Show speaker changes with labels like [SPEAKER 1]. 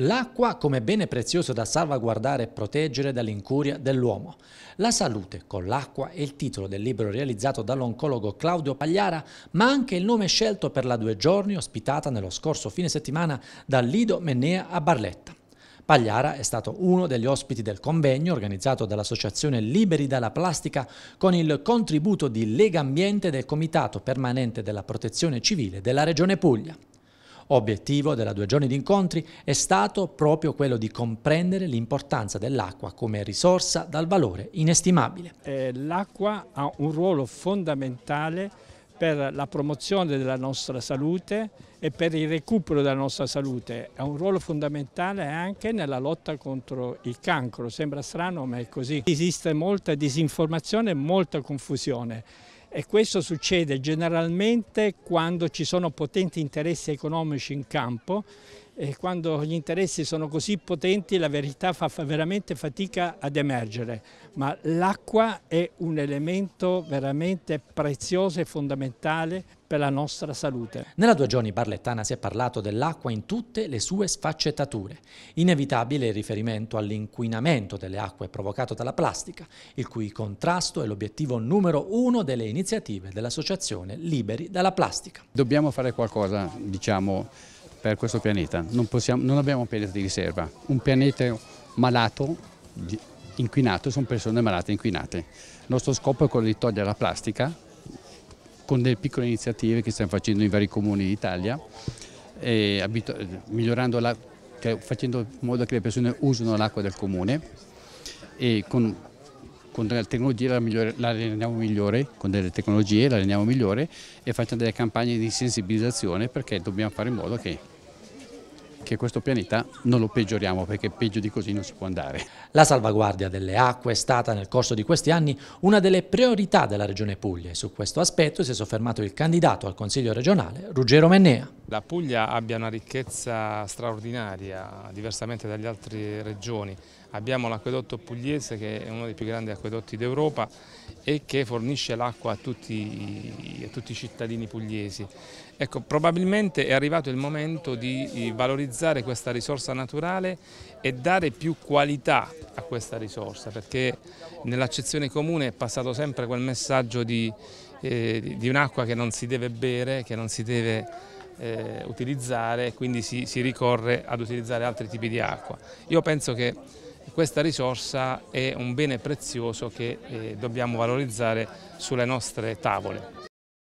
[SPEAKER 1] l'acqua come bene prezioso da salvaguardare e proteggere dall'incuria dell'uomo. La salute con l'acqua è il titolo del libro realizzato dall'oncologo Claudio Pagliara, ma anche il nome scelto per la due giorni ospitata nello scorso fine settimana dal Lido Mennea a Barletta. Pagliara è stato uno degli ospiti del convegno organizzato dall'associazione Liberi dalla Plastica con il contributo di Lega Ambiente del Comitato Permanente della Protezione Civile della Regione Puglia. Obiettivo della due giorni di incontri è stato proprio quello di comprendere l'importanza dell'acqua come risorsa dal valore inestimabile.
[SPEAKER 2] Eh, l'acqua ha un ruolo fondamentale per la promozione della nostra salute e per il recupero della nostra salute. Ha un ruolo fondamentale anche nella lotta contro il cancro, sembra strano ma è così. Esiste molta disinformazione e molta confusione e questo succede generalmente quando ci sono potenti interessi economici in campo quando gli interessi sono così potenti la verità fa veramente fatica ad emergere, ma l'acqua è un elemento veramente prezioso e
[SPEAKER 1] fondamentale per la nostra salute. Nella Due Giorni Barlettana si è parlato dell'acqua in tutte le sue sfaccettature. Inevitabile il riferimento all'inquinamento delle acque provocato dalla plastica, il cui contrasto è l'obiettivo numero uno delle iniziative dell'associazione
[SPEAKER 3] Liberi dalla Plastica. Dobbiamo fare qualcosa, diciamo, per questo pianeta. Non, possiamo, non abbiamo un pianeta di riserva. Un pianeta malato, inquinato, sono persone malate inquinate. Il nostro scopo è quello di togliere la plastica con delle piccole iniziative che stiamo facendo in vari comuni d'Italia, la, cioè facendo in modo che le persone usino l'acqua del comune e con, con delle tecnologie la, migliore, la, rendiamo migliore, con delle tecnologie la rendiamo migliore e facciamo delle campagne di sensibilizzazione perché dobbiamo fare in modo che che questo pianeta non lo peggioriamo perché peggio di così non si può andare. La salvaguardia delle acque
[SPEAKER 1] è stata nel corso di questi anni una delle priorità della Regione Puglia e su questo aspetto si è soffermato il candidato al Consiglio regionale Ruggero Mennea
[SPEAKER 4] la Puglia abbia una ricchezza straordinaria, diversamente dalle altre regioni. Abbiamo l'acquedotto pugliese che è uno dei più grandi acquedotti d'Europa e che fornisce l'acqua a, a tutti, i cittadini pugliesi. Ecco, probabilmente è arrivato il momento di valorizzare questa risorsa naturale e dare più qualità a questa risorsa, perché nell'accezione comune è passato sempre quel messaggio di, eh, di un'acqua che non si deve bere, che non si deve eh, utilizzare, quindi si, si ricorre ad utilizzare altri tipi di acqua. Io penso che questa risorsa è un bene prezioso che eh, dobbiamo valorizzare sulle nostre tavole.